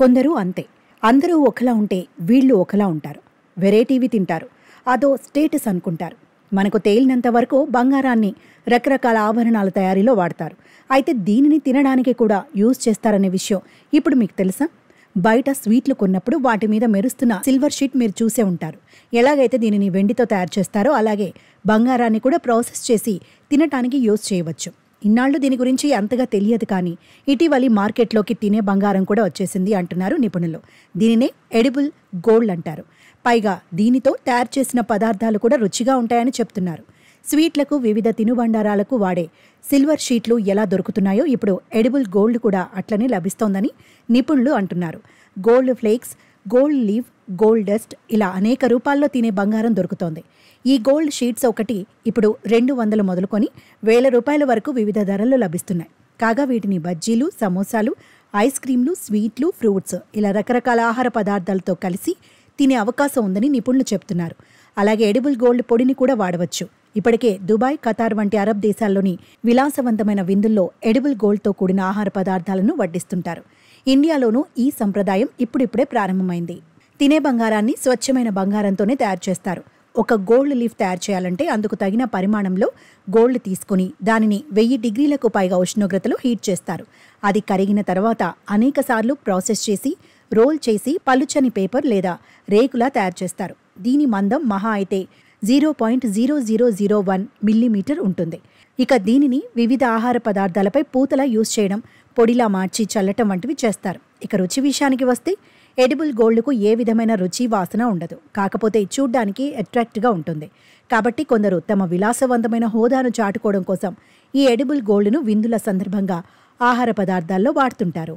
కొందరు అంతే అందరూ ఒకలా ఉంటే వీళ్ళు ఒకలా ఉంటారు వెరైటీవి తింటారు అదో స్టేటస్ అనుకుంటారు మనకు తేలినంత వరకు బంగారాన్ని రకరకాల ఆభరణాల తయారీలో వాడతారు అయితే దీనిని తినడానికి కూడా యూజ్ చేస్తారనే విషయం ఇప్పుడు మీకు తెలుసా బయట స్వీట్లు కొన్నప్పుడు వాటి మీద మెరుస్తున్న సిల్వర్ షీట్ మీరు చూసే ఉంటారు ఎలాగైతే దీనిని వెండితో తయారు చేస్తారో అలాగే బంగారాన్ని కూడా ప్రాసెస్ చేసి తినటానికి యూజ్ చేయవచ్చు ఇన్నాళ్ళు దీని గురించి అంతగా తెలియదు కానీ ఇటీవలి మార్కెట్లోకి తినే బంగారం కూడా వచ్చేసింది అంటున్నారు నిపుణులు దీనినే ఎడిబుల్ గోల్డ్ అంటారు పైగా దీనితో తయారు చేసిన పదార్థాలు కూడా రుచిగా ఉంటాయని చెప్తున్నారు స్వీట్లకు వివిధ తినుబండారాలకు వాడే సిల్వర్ షీట్లు ఎలా దొరుకుతున్నాయో ఇప్పుడు ఎడిబుల్ గోల్డ్ కూడా అట్లనే లభిస్తోందని నిపుణులు అంటున్నారు gold flakes gold leaf gold dust ఇలా అనేక రూపాల్లో తినే బంగారం దొరుకుతోంది ఈ గోల్డ్ షీట్స్ ఒకటి ఇప్పుడు రెండు వందలు మొదలుకొని వేల రూపాయల వరకు వివిధ ధరల్లో లభిస్తున్నాయి కాగా వీటిని బజ్జీలు సమోసాలు ఐస్ క్రీంలు స్వీట్లు ఫ్రూట్స్ ఇలా రకరకాల ఆహార పదార్థాలతో కలిసి తినే అవకాశం ఉందని నిపుణులు చెప్తున్నారు అలాగే ఎడిబుల్ గోల్డ్ పొడిని కూడా వాడవచ్చు ఇప్పటికే దుబాయ్ ఖతార్ వంటి అరబ్ దేశాల్లోని విలాసవంతమైన విందుల్లో ఎడిబుల్ గోల్డ్తో కూడిన ఆహార పదార్థాలను వడ్డిస్తుంటారు ఇండియాలోనూ ఈ సంప్రదాయం ఇప్పుడిప్పుడే ప్రారంభమైంది తినే బంగారాన్ని స్వచ్ఛమైన బంగారంతోనే తయారు చేస్తారు ఒక గోల్డ్ లీఫ్ తయారు చేయాలంటే అందుకు తగిన పరిమాణంలో గోల్డ్ తీసుకుని దానిని వెయ్యి డిగ్రీలకు పైగా ఉష్ణోగ్రతలో హీట్ చేస్తారు అది కరిగిన తర్వాత అనేకసార్లు ప్రాసెస్ చేసి రోల్ చేసి పలుచని పేపర్ లేదా రేకులా తయారు చేస్తారు దీని మందం మహా అయితే zero point zero zero zero one millimetre ఉంటుంది ఇక దీనిని వివిధ ఆహార పదార్థాలపై పూతలా యూజ్ చేయడం పొడిలా మార్చి చల్లటం వంటివి చేస్తారు ఇక రుచి విషయానికి వస్తే ఎడిబుల్ గోల్డ్కు ఏ విధమైన రుచి వాసన ఉండదు కాకపోతే చూడ్డానికి అట్రాక్ట్గా ఉంటుంది కాబట్టి కొందరు తమ విలాసవంతమైన హోదాను చాటుకోవడం కోసం ఈ ఎడిబుల్ గోల్డ్ను విందుల సందర్భంగా ఆహార పదార్థాల్లో వాడుతుంటారు